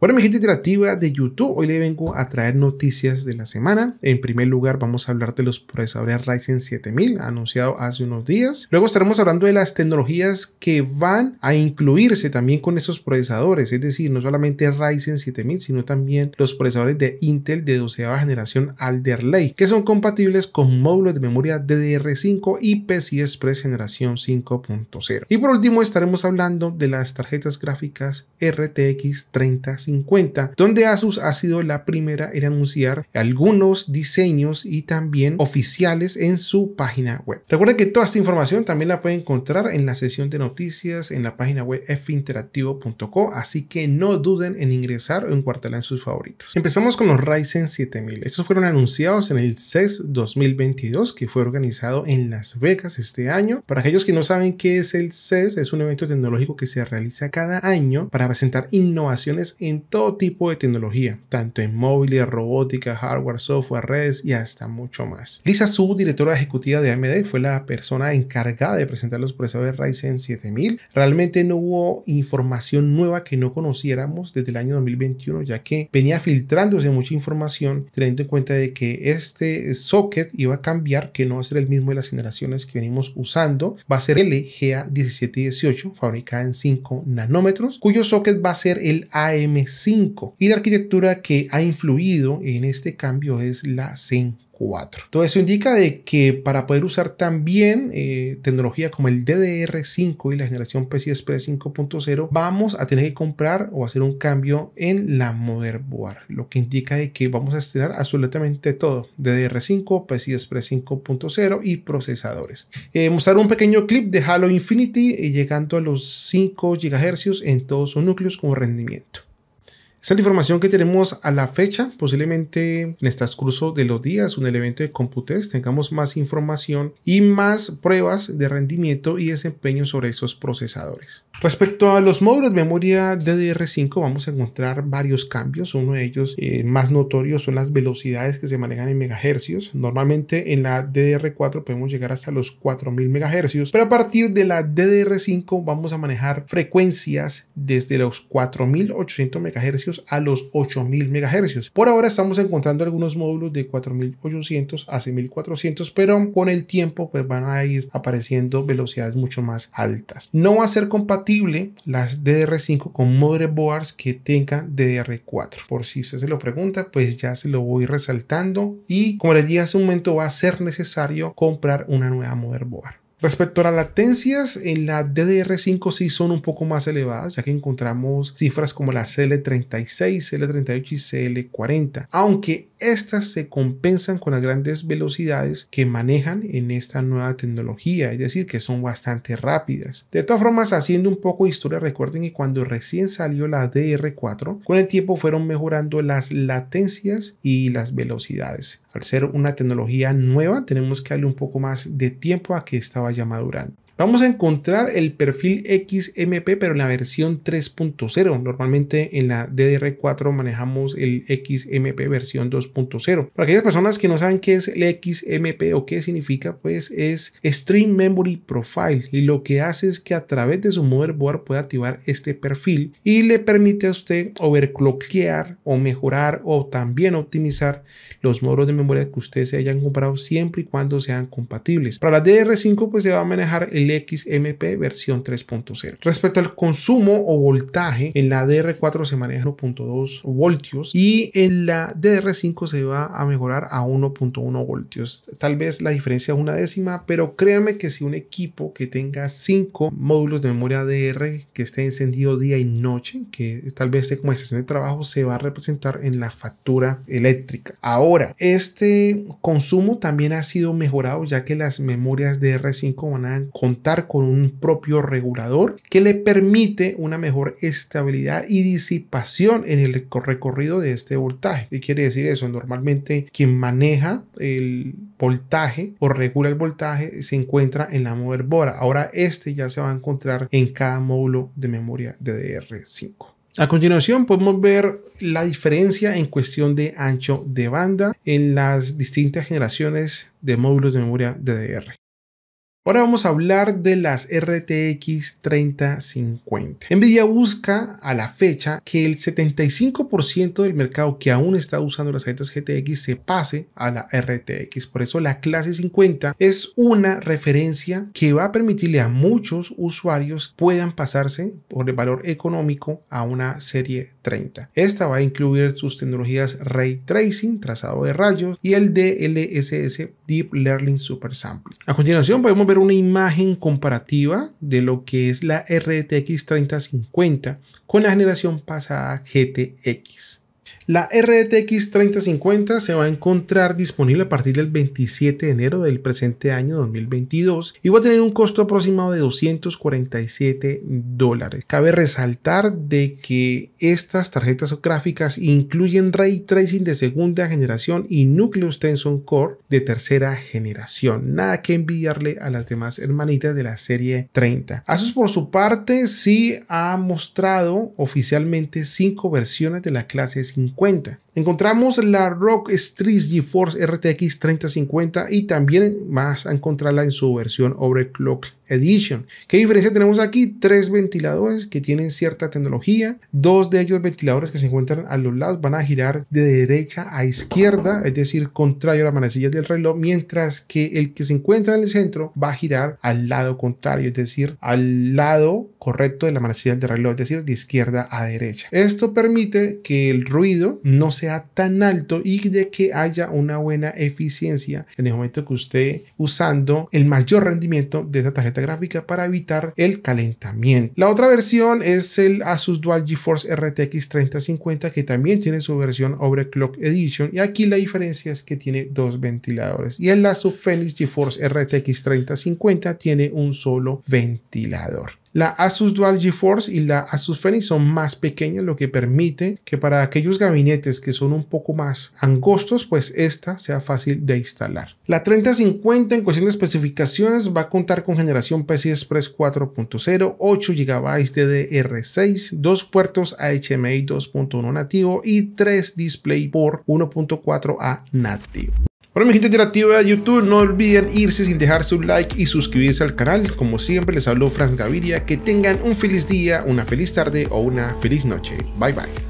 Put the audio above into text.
Bueno, mi gente interactiva de YouTube, hoy le vengo a traer noticias de la semana. En primer lugar, vamos a hablar de los procesadores Ryzen 7000 anunciado hace unos días. Luego estaremos hablando de las tecnologías que van a incluirse también con esos procesadores, es decir, no solamente Ryzen 7000, sino también los procesadores de Intel de 12 generación Alder que son compatibles con módulos de memoria DDR5 y PCI Express generación 5.0. Y por último, estaremos hablando de las tarjetas gráficas RTX 30 donde Asus ha sido la primera en anunciar algunos diseños y también oficiales en su página web. Recuerden que toda esta información también la pueden encontrar en la sesión de noticias en la página web finteractivo.co, así que no duden en ingresar o guardarla en sus favoritos. Empezamos con los Ryzen 7000. Estos fueron anunciados en el CES 2022 que fue organizado en Las Vegas este año. Para aquellos que no saben qué es el CES, es un evento tecnológico que se realiza cada año para presentar innovaciones en todo tipo de tecnología, tanto en móviles, robótica, hardware, software, redes y hasta mucho más. Lisa Su, directora ejecutiva de AMD, fue la persona encargada de presentar los procesadores Ryzen 7000. Realmente no hubo información nueva que no conociéramos desde el año 2021, ya que venía filtrándose mucha información, teniendo en cuenta de que este socket iba a cambiar, que no va a ser el mismo de las generaciones que venimos usando, va a ser LGA 1718, fabricada en 5 nanómetros, cuyo socket va a ser el AM y la arquitectura que ha influido en este cambio es la Zen 4. Todo eso indica de que para poder usar también eh, tecnología como el DDR5 y la generación PCI Express 5.0, vamos a tener que comprar o hacer un cambio en la motherboard, lo que indica de que vamos a estrenar absolutamente todo, DDR5, PCI Express 5.0 y procesadores. Eh, mostrar un pequeño clip de Halo Infinity eh, llegando a los 5 GHz en todos sus núcleos como rendimiento. Esta es la información que tenemos a la fecha. Posiblemente en el este transcurso de los días, un evento de Computest, tengamos más información y más pruebas de rendimiento y desempeño sobre esos procesadores. Respecto a los módulos de memoria DDR5, vamos a encontrar varios cambios. Uno de ellos eh, más notorio son las velocidades que se manejan en megahercios. Normalmente en la DDR4 podemos llegar hasta los 4000 megahercios, pero a partir de la DDR5 vamos a manejar frecuencias desde los 4800 megahercios a los 8000 MHz. Por ahora estamos encontrando algunos módulos de 4800 a 1400 pero con el tiempo pues van a ir apareciendo velocidades mucho más altas. No va a ser compatible las DR5 con motherboards que tengan DDR4. Por si usted se lo pregunta, pues ya se lo voy resaltando y como les dije hace un momento va a ser necesario comprar una nueva motherboard. Respecto a las latencias, en la DDR5 sí son un poco más elevadas, ya que encontramos cifras como la CL36, CL38 y CL40, aunque estas se compensan con las grandes velocidades que manejan en esta nueva tecnología, es decir, que son bastante rápidas. De todas formas, haciendo un poco de historia, recuerden que cuando recién salió la ddr 4 con el tiempo fueron mejorando las latencias y las velocidades. Al ser una tecnología nueva, tenemos que darle un poco más de tiempo a que esta Vaya Vamos a encontrar el perfil XMP, pero en la versión 3.0. Normalmente en la DDR4 manejamos el XMP versión 2.0. Para aquellas personas que no saben qué es el XMP o qué significa, pues es Stream Memory Profile. Y lo que hace es que a través de su motherboard puede activar este perfil y le permite a usted overclockear o mejorar o también optimizar los modos de memoria que ustedes se hayan comprado siempre y cuando sean compatibles. Para la DDR5 pues se va a manejar el XMP versión 3.0. Respecto al consumo o voltaje, en la DR4 se maneja 1.2 voltios y en la DR5 se va a mejorar a 1.1 voltios. Tal vez la diferencia es una décima, pero créanme que si un equipo que tenga 5 módulos de memoria DR que esté encendido día y noche, que tal vez esté como estación de trabajo, se va a representar en la factura eléctrica. Ahora, este consumo también ha sido mejorado ya que las memorias DR5 van a contar con un propio regulador que le permite una mejor estabilidad y disipación en el recorrido de este voltaje. ¿Qué quiere decir eso? Normalmente quien maneja el voltaje o regula el voltaje se encuentra en la motherboard. Ahora este ya se va a encontrar en cada módulo de memoria DDR5. A continuación podemos ver la diferencia en cuestión de ancho de banda en las distintas generaciones de módulos de memoria DDR. Ahora vamos a hablar de las RTX 3050. Nvidia busca a la fecha que el 75% del mercado que aún está usando las tarjetas GTX se pase a la RTX. Por eso la clase 50 es una referencia que va a permitirle a muchos usuarios puedan pasarse por el valor económico a una serie 30. Esta va a incluir sus tecnologías Ray Tracing, trazado de rayos y el DLSS Deep Learning Sample. A continuación podemos ver una imagen comparativa de lo que es la RTX 3050 con la generación pasada GTX. La RTX 3050 se va a encontrar disponible a partir del 27 de enero del presente año 2022 y va a tener un costo aproximado de 247 dólares. Cabe resaltar de que estas tarjetas gráficas incluyen ray tracing de segunda generación y Nucleus Tensor Core de tercera generación. Nada que enviarle a las demás hermanitas de la serie 30. Asus por su parte sí ha mostrado oficialmente cinco versiones de la clase 50 cuenta. Encontramos la Rock Street GeForce RTX 3050 y también más a encontrarla en su versión Overclock Edition. ¿Qué diferencia tenemos aquí? Tres ventiladores que tienen cierta tecnología. Dos de ellos ventiladores que se encuentran a los lados van a girar de derecha a izquierda, es decir, contrario a la manecilla del reloj, mientras que el que se encuentra en el centro va a girar al lado contrario, es decir, al lado correcto de la manecilla del reloj, es decir, de izquierda a derecha. Esto permite que el ruido no sea tan alto y de que haya una buena eficiencia en el momento que usted usando el mayor rendimiento de esa tarjeta gráfica para evitar el calentamiento. La otra versión es el Asus Dual GeForce RTX 3050 que también tiene su versión Overclock Edition y aquí la diferencia es que tiene dos ventiladores y el Asus Fenix GeForce RTX 3050 tiene un solo ventilador. La Asus Dual GeForce y la Asus Fenix son más pequeñas, lo que permite que para aquellos gabinetes que son un poco más angostos, pues esta sea fácil de instalar. La 3050 en cuestión de especificaciones va a contar con generación PCI Express 4.0, 8 GB DDR6, dos puertos HMI 2.1 nativo y 3 DisplayPort 1.4a nativo. Por mi gente interactiva de YouTube, no olviden irse sin dejar su like y suscribirse al canal. Como siempre les hablo Franz Gaviria, que tengan un feliz día, una feliz tarde o una feliz noche. Bye bye.